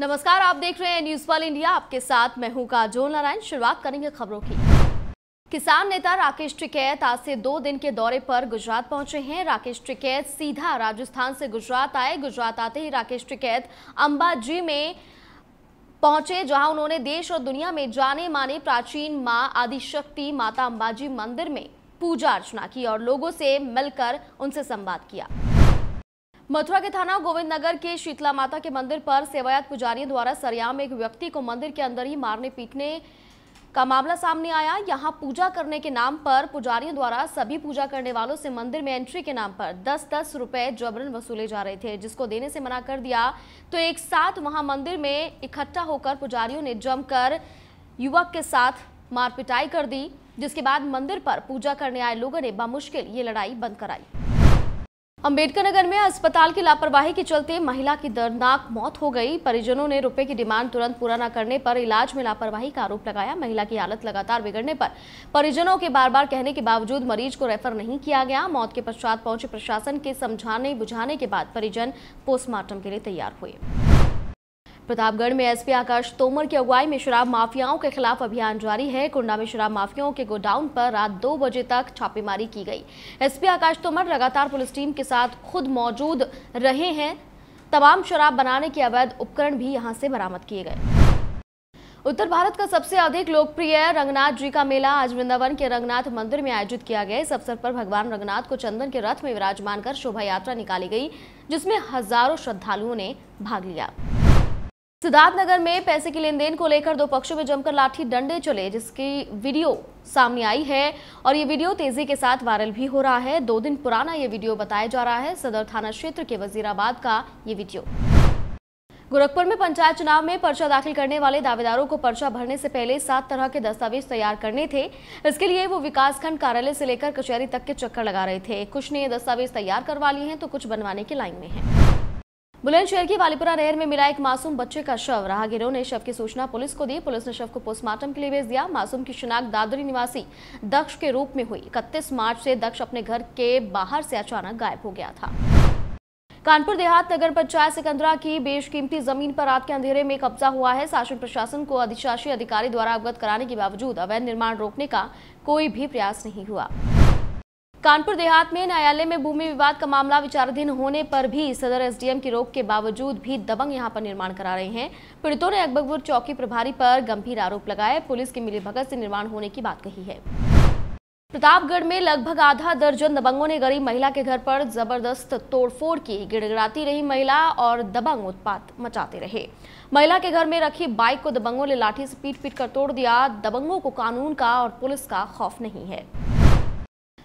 नमस्कार आप देख रहे हैं न्यूज वाल इंडिया आपके साथ मैं हूं काजोल नारायण शुरुआत करेंगे खबरों की किसान नेता राकेश टिकैत आज से दो दिन के दौरे पर गुजरात पहुंचे हैं राकेश टिकैत सीधा राजस्थान से गुजरात आए गुजरात आते ही राकेश टिकैत अंबाजी में पहुंचे जहां उन्होंने देश और दुनिया में जाने माने प्राचीन माँ आदिशक्ति माता अंबाजी मंदिर में पूजा अर्चना की और लोगों से मिलकर उनसे संवाद किया मथुरा के थाना गोविंद नगर के शीतला माता के मंदिर पर सेवायत पुजारियों द्वारा सरयाम एक व्यक्ति को मंदिर के अंदर ही मारने पीटने का मामला सामने आया यहां पूजा करने के नाम पर पुजारियों द्वारा सभी पूजा करने वालों से मंदिर में एंट्री के नाम पर दस दस रुपए जबरन वसूले जा रहे थे जिसको देने से मना कर दिया तो एक साथ वहां मंदिर में इकट्ठा होकर पुजारियों ने जमकर युवक के साथ मारपिटाई कर दी जिसके बाद मंदिर पर पूजा करने आए लोगों ने बामुश्किल ये लड़ाई बंद कराई अंबेडकर नगर में अस्पताल की लापरवाही के चलते महिला की दर्दनाक मौत हो गई परिजनों ने रुपए की डिमांड तुरंत पूरा न करने पर इलाज में लापरवाही का आरोप लगाया महिला की हालत लगातार बिगड़ने पर परिजनों के बार बार कहने के बावजूद मरीज को रेफर नहीं किया गया मौत के पश्चात पहुंचे प्रशासन के समझाने बुझाने के बाद परिजन पोस्टमार्टम के लिए तैयार हुए प्रतापगढ़ में एसपी आकाश तोमर की अगुवाई में शराब माफियाओं के खिलाफ अभियान जारी है कुंडा में शराब माफियाओं के गोडाउन पर रात दो बजे तक छापेमारी की गई एसपी आकाश तोमर लगातार पुलिस टीम के साथ खुद मौजूद रहे हैं तमाम शराब बनाने के अवैध उपकरण भी यहाँ से बरामद किए गए उत्तर भारत का सबसे अधिक लोकप्रिय रंगनाथ जी का मेला आज वृंदावन के रंगनाथ मंदिर में आयोजित किया गया इस अवसर पर भगवान रंगनाथ को चंदन के रथ में विराजमान कर शोभा यात्रा निकाली गई जिसमें हजारों श्रद्धालुओं ने भाग लिया सिद्धार्थनगर में पैसे की लेन देन को लेकर दो पक्षों में जमकर लाठी डंडे चले जिसकी वीडियो सामने आई है और ये वीडियो तेजी के साथ वायरल भी हो रहा है दो दिन पुराना ये वीडियो बताया जा रहा है सदर थाना क्षेत्र के वजीराबाद का ये वीडियो गोरखपुर में पंचायत चुनाव में पर्चा दाखिल करने वाले दावेदारों को पर्चा भरने से पहले सात तरह के दस्तावेज तैयार करने थे इसके लिए वो विकासखंड कार्यालय से लेकर कचहरी तक के चक्कर लगा रहे थे कुछ ने दस्तावेज तैयार करवा लिए हैं तो कुछ बनवाने के लाइन में हैं बुलंदशहर के वालीपुरा नहर में मिला एक मासूम बच्चे का शव राहगीरों ने शव की सूचना पुलिस को दी पुलिस ने शव को पोस्टमार्टम के लिए भेज दिया मासूम की शिनाख्त दादरी निवासी दक्ष के रूप में हुई इकतीस मार्च से दक्ष अपने घर के बाहर से अचानक गायब हो गया था कानपुर देहात नगर पंचायत सिकंदरा की बेशकीमती जमीन पर रात के अंधेरे में कब्जा हुआ है शासन प्रशासन को अधिशासी अधिकारी द्वारा अवगत कराने के बावजूद अवैध निर्माण रोकने का कोई भी प्रयास नहीं हुआ कानपुर देहात में न्यायालय में भूमि विवाद का मामला विचाराधीन होने पर भी सदर एसडीएम की रोक के बावजूद भी दबंग यहां पर निर्माण करा रहे हैं पीड़ितों ने अकबरपुर चौकी प्रभारी पर गंभीर आरोप लगाए पुलिस की मिलीभगत से निर्माण होने की बात कही है प्रतापगढ़ में लगभग आधा दर्जन दबंगों ने गरीब महिला के घर पर जबरदस्त तोड़फोड़ की गिड़गिड़ाती रही महिला और दबंग उत्पात मचाते रहे महिला के घर में रखी बाइक को दबंगों ने लाठी से पीट पीट कर तोड़ दिया दबंगों को कानून का और पुलिस का खौफ नहीं है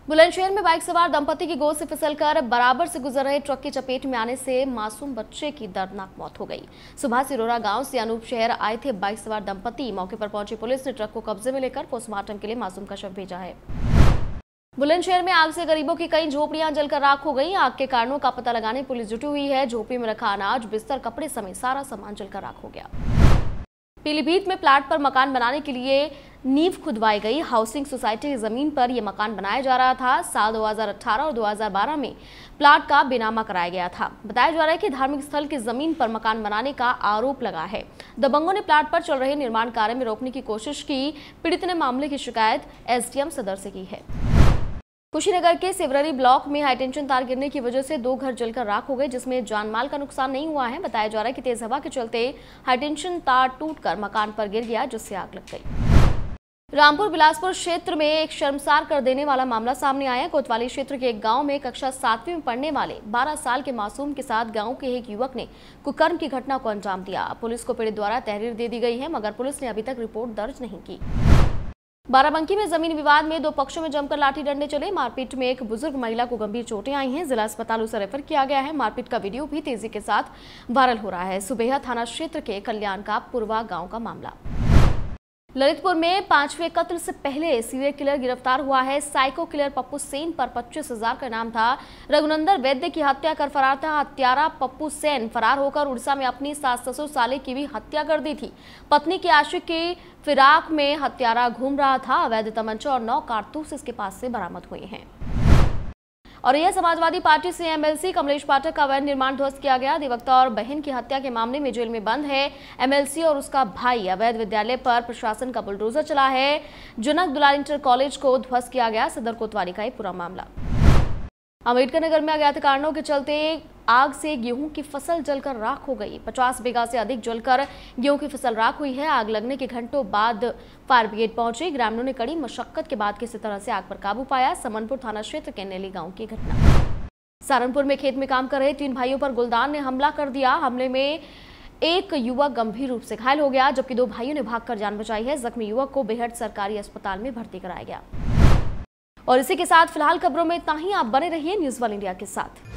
बुलंदशहर में बाइक सवार दंपति की गोद से फिसलकर बराबर से गुजर रहे ट्रक की चपेट में आने से मासूम बच्चे की दर्दनाक मौत हो गई सुबह सिरोरा गांव से अनूप शहर आए थे बाइक सवार दंपति मौके पर पहुंची पुलिस ने ट्रक को कब्जे में लेकर पोस्टमार्टम के लिए मासूम का शव भेजा है बुलंदशहर में आग से गरीबों की कई झोपड़ियां जलकर राख हो गई आग के कारणों का पता लगाने पुलिस जुटी हुई है झोपड़ी में रखा अनाज बिस्तर कपड़े समेत सारा सामान जलकर राख हो गया पीलीभीत में प्लाट पर मकान बनाने के लिए नींव खुदवाई गई हाउसिंग सोसाइटी की ज़मीन पर यह मकान बनाया जा रहा था साल 2018 और 2012 में प्लाट का बेनामा कराया गया था बताया जा रहा है कि धार्मिक स्थल की ज़मीन पर मकान बनाने का आरोप लगा है दबंगों ने प्लाट पर चल रहे निर्माण कार्य में रोकने की कोशिश की पीड़ित ने मामले की शिकायत एस सदर से की है कुशीनगर के सिवररी ब्लॉक में हाईटेंशन तार गिरने की वजह से दो घर जलकर राख हो गए जिसमें जानमाल का नुकसान नहीं हुआ है बताया जा रहा है कि तेज हवा के चलते हाईटेंशन तार टूटकर मकान पर गिर गया जिससे आग लग गई रामपुर बिलासपुर क्षेत्र में एक शर्मसार कर देने वाला मामला सामने आया कोतवाली क्षेत्र के एक गांव में कक्षा सातवीं में पढ़ने वाले 12 साल के मासूम के साथ गांव के एक युवक ने कुकर्म की घटना को अंजाम दिया पुलिस को पीड़ित द्वारा तहरीर दे दी गई है मगर पुलिस ने अभी तक रिपोर्ट दर्ज नहीं की बाराबंकी में जमीन विवाद में दो पक्षों में जमकर लाठी डंडे चले मारपीट में एक बुजुर्ग महिला को गंभीर चोटें आई हैं जिला अस्पताल उसे रेफर किया गया है मारपीट का वीडियो भी तेजी के साथ वायरल हो रहा है सुबेहा थाना क्षेत्र के कल्याण का पुरवा गांव का मामला ललितपुर में पांचवे कत्ल से पहले सीरियल किलर गिरफ्तार हुआ है साइको किलर पप्पू सेन पर पच्चीस हजार का नाम था रघुनंदर वैद्य की हत्या कर फरार था हत्यारा पप्पू सेन फरार होकर उड़ीसा में अपनी सास ससुर साले की भी हत्या कर दी थी पत्नी के आशिक की फिराक में हत्यारा घूम रहा था अवैध तमंचा और नौ कारतूस इसके पास से बरामद हुए हैं और यह समाजवादी पार्टी से एमएलसी कमलेश पाठक का अवैध निर्माण ध्वस्त किया गया अधिवक्ता और बहन की हत्या के मामले में जेल में बंद है एमएलसी और उसका भाई अवैध विद्यालय पर प्रशासन का बुलडोजर चला है जुनक दुलाल इंटर कॉलेज को ध्वस्त किया गया सदर कोतवाली का एक पूरा मामला अम्बेडकर नगर में अज्ञात कारणों के चलते आग से गेहूं की फसल जलकर राख हो गई 50 बीघा से अधिक जलकर गेहूं की फसल राख हुई है आग लगने के घंटों बाद फायर ब्रिगेड पहुंचे ग्रामीणों ने कड़ी मशक्कत के बाद किसी तरह से आग पर काबू पाया समनपुर थाना क्षेत्र के नेली गांव की घटना सहारनपुर में खेत में काम कर रहे तीन भाइयों पर गुलदान ने हमला कर दिया हमले में एक युवक गंभीर रूप से घायल हो गया जबकि दो भाइयों ने भागकर जान बचाई है जख्मी युवक को बेहद सरकारी अस्पताल में भर्ती कराया गया और इसी के साथ फिलहाल खबरों में इतना ही आप बने रहिए न्यूज वन इंडिया के साथ